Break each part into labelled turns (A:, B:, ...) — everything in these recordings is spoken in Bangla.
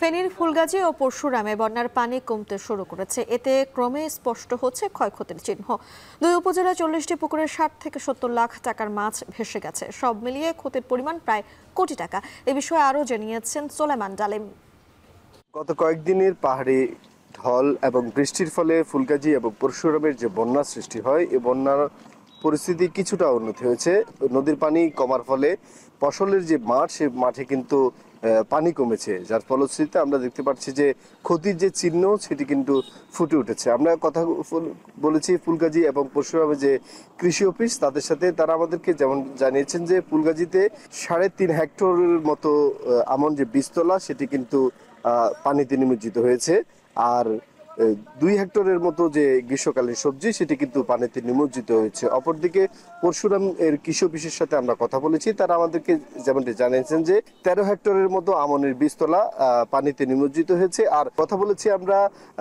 A: ফেনীর ফুলগাজী ও পরশুরামে বন্যার পানি কমতে শুরু করেছে এতে ক্রমে স্পষ্ট হচ্ছে ক্ষয়ক্ষতির চিহ্ন দুই উপজেলা চল্লিশটি পুকুরে ষাট থেকে সত্তর লাখ টাকার মাছ ভেসে গেছে সব মিলিয়ে ক্ষতির পরিমাণ প্রায় কোটি টাকা এ বিষয়ে আরও জানিয়েছেন সোলেমান ডালিম
B: গত কয়েকদিনের পাহাড়ি ঢল এবং বৃষ্টির ফলে ফুলগাজী এবং পরশুরামের যে বন্যা সৃষ্টি হয় এ বন্যার পরিস্থিতি কিছুটা উন্নতি হয়েছে নদীর পানি কমার ফলে ফসলের যে মাঠ সে মাঠে কিন্তু পানি কমেছে যার ফলশ্রুতিতে আমরা দেখতে পাচ্ছি যে ক্ষতির যে চিহ্ন সেটি কিন্তু ফুটে উঠেছে আমরা কথা বলেছি ফুলগাজী এবং পরশুরামে যে কৃষি অফিস তাদের সাথে তারা আমাদেরকে যেমন জানিয়েছেন যে ফুলগাজীতে সাড়ে তিন হেক্টরের মতো আমন যে বীজতলা সেটি কিন্তু পানিতে নিমজ্জিত হয়েছে আর দুই হেক্টরের মতো যে গ্রীষ্মকালীন সবজি সেটি কিন্তু পানিতে নিমজ্জিত হয়েছে অপরদিকে পরশুরাম এর কৃষক বিশের সাথে আমরা কথা বলেছি তারা আমাদেরকে যেমনটি জানিয়েছেন যে তেরো হেক্টরের মতো আমনের বীজতলা পানিতে নিমজ্জিত হয়েছে আর কথা বলেছি আমরা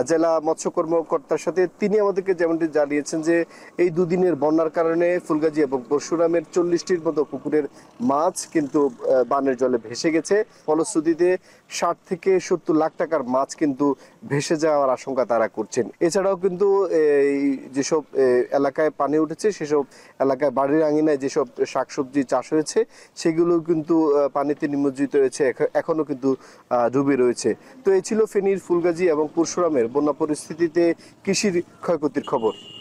B: জেলা মৎস্য কর্মকর্তার সাথে তিনি আমাদেরকে যেমনটি জানিয়েছেন যে এই দুদিনের বন্যার কারণে ফুলগাজী এবং পরশুরামের চল্লিশটির মতো পুকুরের মাছ কিন্তু বানের জলে ভেসে গেছে ফলশ্রুতিতে ষাট থেকে সত্তর লাখ টাকার মাছ কিন্তু ভেসে যাওয়ার আশঙ্কা তারা করছেন এছাড়াও কিন্তু এই যেসব এলাকায় পানি উঠেছে সেসব এলাকায় বাড়ির আঙিনায় যেসব শাকসবজি চাষ হয়েছে সেগুলো কিন্তু পানিতে নিমজ্জিত হয়েছে এখনও কিন্তু ডুবে রয়েছে তো এই ছিল ফেনীর ফুলগাজী এবং পরশুরামের বন্যা পরিস্থিতিতে কৃষির ক্ষয়ক্ষতির
A: খবর